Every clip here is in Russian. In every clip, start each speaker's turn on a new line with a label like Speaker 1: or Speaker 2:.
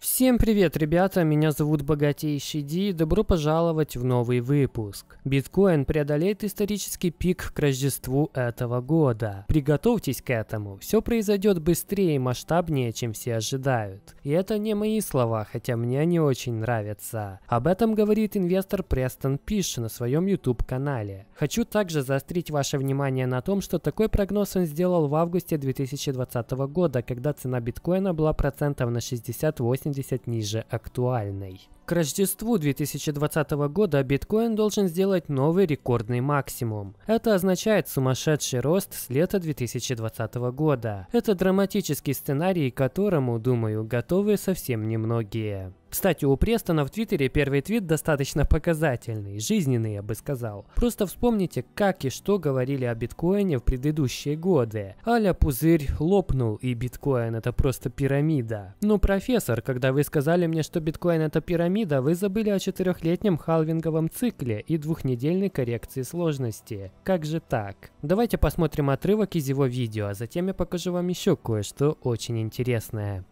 Speaker 1: Всем привет, ребята! Меня зовут Богатейший Ди и добро пожаловать в новый выпуск. Биткоин преодолеет исторический пик к Рождеству этого года. Приготовьтесь к этому, все произойдет быстрее и масштабнее, чем все ожидают. И это не мои слова, хотя мне они очень нравятся. Об этом говорит инвестор Престон Пиш на своем YouTube-канале. Хочу также заострить ваше внимание на том, что такой прогноз он сделал в августе 2020 года, когда цена биткоина была процентов на 68 80 ниже актуальной. К Рождеству 2020 года биткоин должен сделать новый рекордный максимум. Это означает сумасшедший рост с лета 2020 года. Это драматический сценарий, которому, думаю, готовы совсем немногие. Кстати, у Престона в Твиттере первый твит достаточно показательный, жизненный, я бы сказал. Просто вспомните, как и что говорили о биткоине в предыдущие годы. Аля пузырь лопнул, и биткоин это просто пирамида. Ну, профессор, когда вы сказали мне, что биткоин это пирамида, пирамида, вы забыли о четырехлетнем халвинговом цикле и двухнедельной коррекции сложности. Как же так? Давайте посмотрим отрывок из его видео, а затем я покажу вам еще кое-что очень интересное.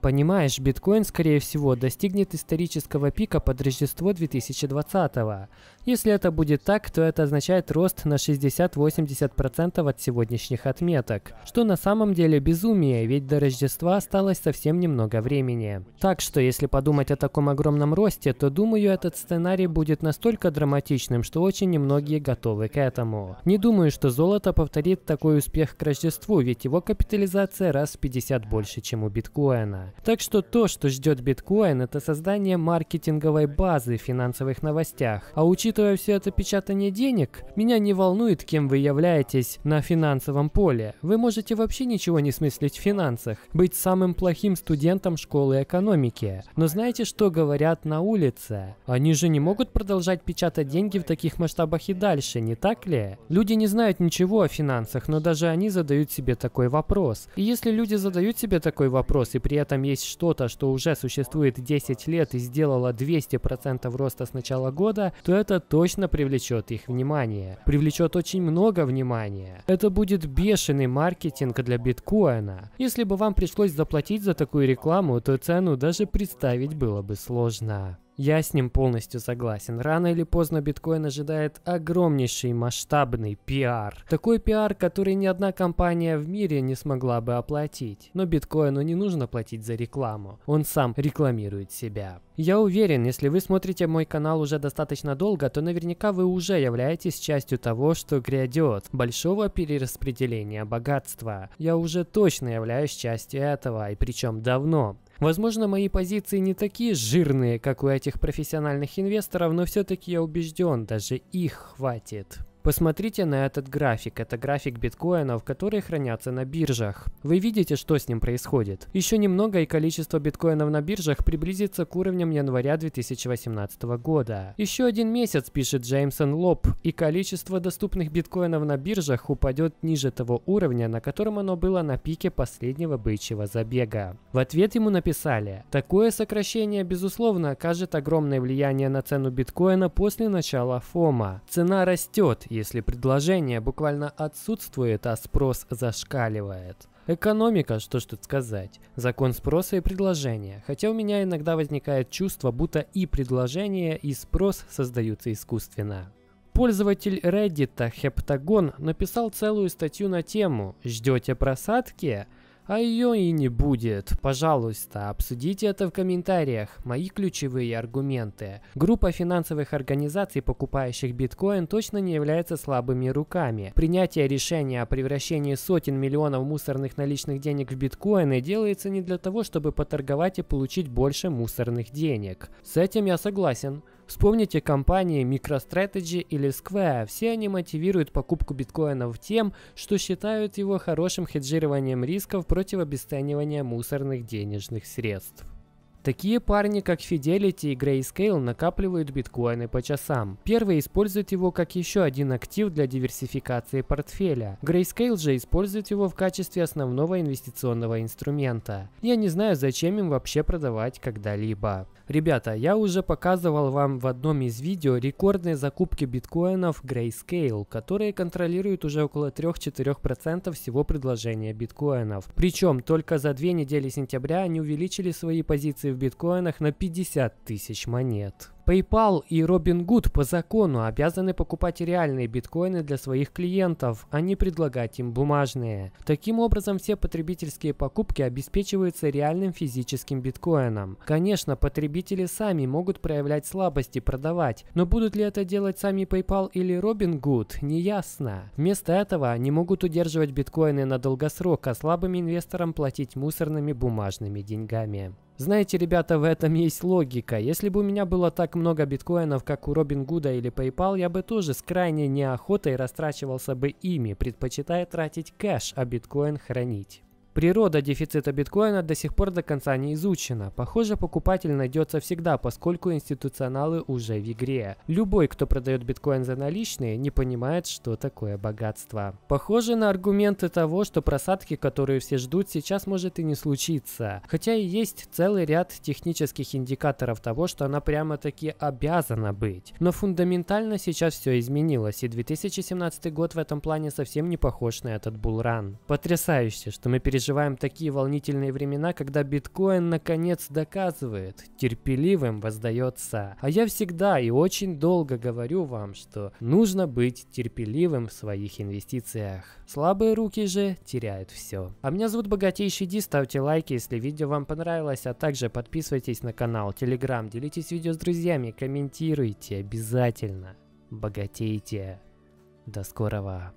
Speaker 1: Понимаешь, биткоин, скорее всего, достигнет исторического пика под Рождество 2020-го. Если это будет так, то это означает рост на 60-80% от сегодняшних отметок, что на самом деле безумие, ведь до Рождества осталось совсем немного времени. Так что, если подумать о таком огромном росте, то думаю, этот сценарий будет настолько драматичным, что очень немногие готовы к этому. Не думаю, что золото повторит такой успех к Рождеству, ведь его капитализация раз в 50 больше, чем у биткоина. Так что то, что ждет биткоин, это создание маркетинговой базы в финансовых новостях. А учитывая все это печатание денег, меня не волнует, кем вы являетесь на финансовом поле. Вы можете вообще ничего не смыслить в финансах, быть самым плохим студентом школы экономики. Но знаете, что говорят на улице? Они же не могут продолжать печатать деньги в таких масштабах и дальше, не так ли? Люди не знают ничего о финансах, но даже они задают себе такой вопрос. И если люди задают себе такой вопрос и при этом этом есть что-то, что уже существует 10 лет и сделало 200% роста с начала года, то это точно привлечет их внимание. Привлечет очень много внимания. Это будет бешеный маркетинг для биткоина. Если бы вам пришлось заплатить за такую рекламу, то цену даже представить было бы сложно. Я с ним полностью согласен. Рано или поздно биткоин ожидает огромнейший масштабный пиар. Такой пиар, который ни одна компания в мире не смогла бы оплатить. Но биткоину не нужно платить за рекламу. Он сам рекламирует себя. Я уверен, если вы смотрите мой канал уже достаточно долго, то наверняка вы уже являетесь частью того, что грядет, большого перераспределения богатства. Я уже точно являюсь частью этого, и причем давно. Возможно, мои позиции не такие жирные, как у этих профессиональных инвесторов, но все-таки я убежден, даже их хватит. Посмотрите на этот график. Это график биткоинов, которые хранятся на биржах. Вы видите, что с ним происходит. Еще немного и количество биткоинов на биржах приблизится к уровням января 2018 года. Еще один месяц, пишет Джеймсон Лоб, и количество доступных биткоинов на биржах упадет ниже того уровня, на котором оно было на пике последнего бычьего забега. В ответ ему написали, такое сокращение безусловно окажет огромное влияние на цену биткоина после начала фома. Цена растет, если предложение буквально отсутствует, а спрос зашкаливает. Экономика, что ж тут сказать. Закон спроса и предложения. Хотя у меня иногда возникает чувство, будто и предложение, и спрос создаются искусственно. Пользователь Reddit Heptagon написал целую статью на тему «Ждете просадки? а ее и не будет. Пожалуйста, обсудите это в комментариях, мои ключевые аргументы. Группа финансовых организаций, покупающих биткоин, точно не является слабыми руками. Принятие решения о превращении сотен миллионов мусорных наличных денег в биткоины делается не для того, чтобы поторговать и получить больше мусорных денег. С этим я согласен. Вспомните компании MicroStrategy или Square. Все они мотивируют покупку биткоинов тем, что считают его хорошим хеджированием рисков против обесценивания мусорных денежных средств. Такие парни, как Fidelity и Grayscale, накапливают биткоины по часам. Первый использует его как еще один актив для диверсификации портфеля. Grayscale же использует его в качестве основного инвестиционного инструмента. Я не знаю, зачем им вообще продавать когда-либо. Ребята, я уже показывал вам в одном из видео рекордные закупки биткоинов Grayscale, которые контролируют уже около 3-4% всего предложения биткоинов. Причем только за две недели сентября они увеличили свои позиции в биткоинах на 50 тысяч монет. PayPal и Robinhood по закону обязаны покупать реальные биткоины для своих клиентов, а не предлагать им бумажные. Таким образом, все потребительские покупки обеспечиваются реальным физическим биткоином. Конечно, потребители сами могут проявлять слабости и продавать, но будут ли это делать сами PayPal или Robinhood, неясно. Вместо этого они могут удерживать биткоины на долгосрок, а слабым инвесторам платить мусорными бумажными деньгами. Знаете, ребята, в этом есть логика. Если бы у меня было так много биткоинов, как у Робин Гуда или PayPal, я бы тоже с крайней неохотой растрачивался бы ими, предпочитая тратить кэш, а биткоин хранить. Природа дефицита биткоина до сих пор до конца не изучена. Похоже, покупатель найдется всегда, поскольку институционалы уже в игре. Любой, кто продает биткоин за наличные, не понимает, что такое богатство. Похоже на аргументы того, что просадки, которые все ждут, сейчас может и не случиться. Хотя и есть целый ряд технических индикаторов того, что она прямо-таки обязана быть. Но фундаментально сейчас все изменилось, и 2017 год в этом плане совсем не похож на этот булран. Потрясающе, что мы пережили переживаем такие волнительные времена, когда биткоин наконец доказывает, терпеливым воздается. А я всегда и очень долго говорю вам, что нужно быть терпеливым в своих инвестициях. Слабые руки же теряют все. А меня зовут Богатейший Ди, ставьте лайки, если видео вам понравилось, а также подписывайтесь на канал, телеграм, делитесь видео с друзьями, комментируйте обязательно. Богатейте. До скорого.